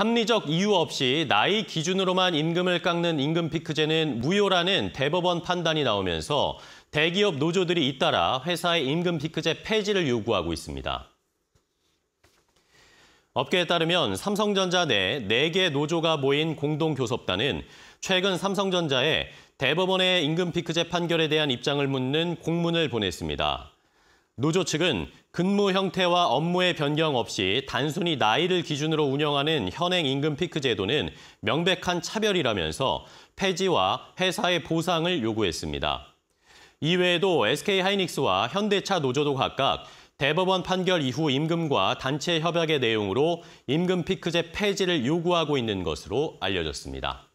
합리적 이유 없이 나이 기준으로만 임금을 깎는 임금 피크제는 무효라는 대법원 판단이 나오면서 대기업 노조들이 잇따라 회사의 임금 피크제 폐지를 요구하고 있습니다. 업계에 따르면 삼성전자 내 4개 노조가 모인 공동교섭단은 최근 삼성전자에 대법원의 임금 피크제 판결에 대한 입장을 묻는 공문을 보냈습니다. 노조 측은 근무 형태와 업무의 변경 없이 단순히 나이를 기준으로 운영하는 현행 임금 피크 제도는 명백한 차별이라면서 폐지와 회사의 보상을 요구했습니다. 이외에도 SK하이닉스와 현대차 노조도 각각 대법원 판결 이후 임금과 단체 협약의 내용으로 임금 피크제 폐지를 요구하고 있는 것으로 알려졌습니다.